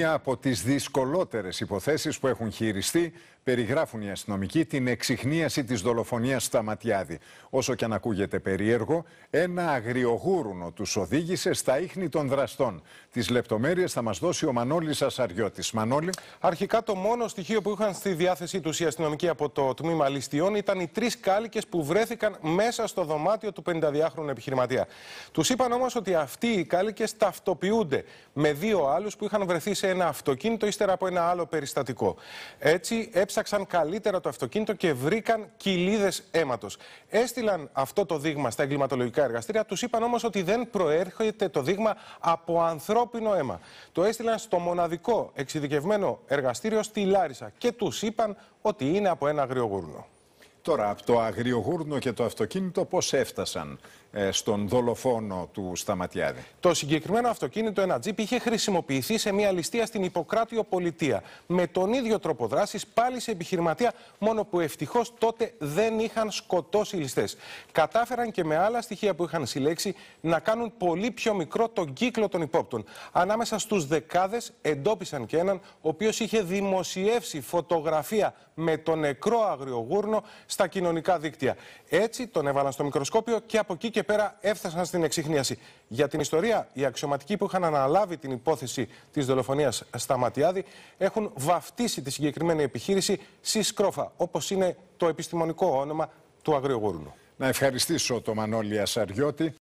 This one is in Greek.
μία από τις δυσκολότερες υποθέσεις που έχουν χειριστεί περιγράφουν οι αστυνομικοί την εξυχνίαση της δολοφονίας στα Ματιάδη. Όσο και αν ακούγεται περίεργο, ένα αγριογούρουνο τους οδήγησε στα ίχνη των δραστών. Τις λεπτομέρειες θα μας δώσει ο Μανώλης Ασαριώτης. Μανώλη. Αρχικά το μόνο στοιχείο που είχαν στη διάθεσή τους οι αστυνομικοί από το τμήμα Ληστιών ήταν οι τρεις κάλικες που βρέθηκαν μέσα στο δωμάτιο του 52χρονου επιχειρηματία. Τους είπαν όμως ότι αυτοί οι κάλικες ταυτοποιούνται με δύο άλλους που είχαν βρεθεί σε ένα αυτοκίνητο ύστερα από ένα άλλο περιστατικό. Έτσι έψαξαν καλύτερα το αυτοκίνητο και βρήκαν κοιλίδες αίματος. Έστειλαν αυτό το δείγμα στα εγκληματολογικά εργαστήρια, τους είπαν όμως ότι δεν προέρχεται το δείγμα από ανθρώπινο αίμα. Το έστειλαν στο μοναδικό εξειδικευμένο εργαστήριο στη Λάρισα και τους είπαν ότι είναι από ένα αγριογούρνο. Τώρα, από το αγριογούρνο και το αυτοκίνητο πώς έφτασαν ε, στον δολοφόνο του Σταματιάδη. Το συγκεκριμένο αυτοκίνητο, ένα τζιπ, είχε χρησιμοποιηθεί σε μια ληστεία στην Ιπποκράτιο Πολιτεία. Με τον ίδιο τρόπο δράσης, πάλι σε επιχειρηματία, μόνο που ευτυχώς τότε δεν είχαν σκοτώσει οι ληστές. Κατάφεραν και με άλλα στοιχεία που είχαν συλλέξει να κάνουν πολύ πιο μικρό τον κύκλο των υπόπτων. Ανάμεσα στους δεκάδες εντόπισαν και έναν, ο οποίος είχε δημοσιεύσει φωτογραφία με τον νεκρό αγριογούρνο τα κοινωνικά δίκτυα. Έτσι τον έβαλαν στο μικροσκόπιο και από εκεί και πέρα έφτασαν στην εξυχνίαση. Για την ιστορία, οι αξιωματικοί που είχαν αναλάβει την υπόθεση της δολοφονίας στα Ματιάδη έχουν βαφτίσει τη συγκεκριμένη επιχείρηση σκρόφα, όπως είναι το επιστημονικό όνομα του Αγριογούρνου. Να ευχαριστήσω τον Μανώλη Ασαριώτη.